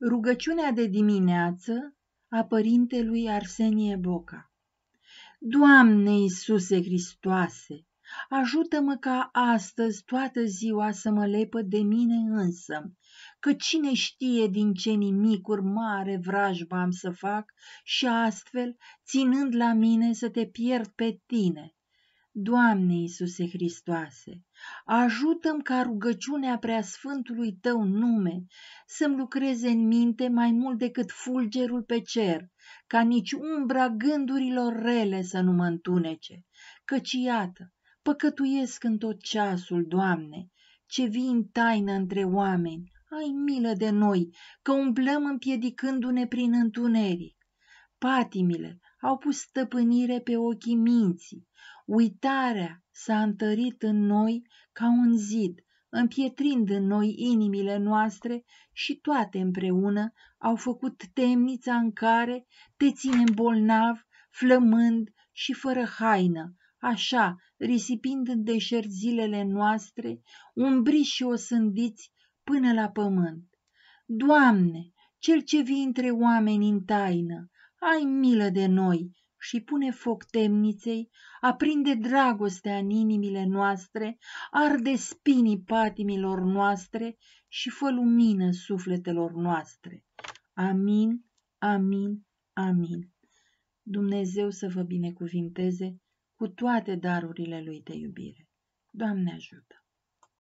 Rugăciunea de dimineață a părintelui Arsenie Boca Doamne Iisuse Hristoase, ajută-mă ca astăzi toată ziua să mă lepă de mine însă, că cine știe din ce nimicuri mare vrajba am să fac și astfel, ținând la mine, să te pierd pe tine, Doamne Iisuse Hristoase, ajută-mi ca rugăciunea prea sfântului Tău nume să-mi lucreze în minte mai mult decât fulgerul pe cer, ca nici umbra gândurilor rele să nu mă întunece, căci iată, păcătuiesc în tot ceasul, Doamne, ce vii în taină între oameni, ai milă de noi, că umblăm împiedicându-ne prin întuneric. Patimile au pus stăpânire pe ochii minții. Uitarea s-a întărit în noi ca un zid, împietrind în noi inimile noastre și toate împreună au făcut temnița în care te ținem bolnav, flămând și fără haină, așa, risipind în deșert zilele noastre, umbri și osândiți până la pământ. Doamne, cel ce vii între oameni în taină, ai milă de noi și pune foc temniței, aprinde dragostea în inimile noastre, arde spinii patimilor noastre și fă lumină sufletelor noastre. Amin, amin, amin. Dumnezeu să vă binecuvinteze cu toate darurile Lui de iubire. Doamne ajută!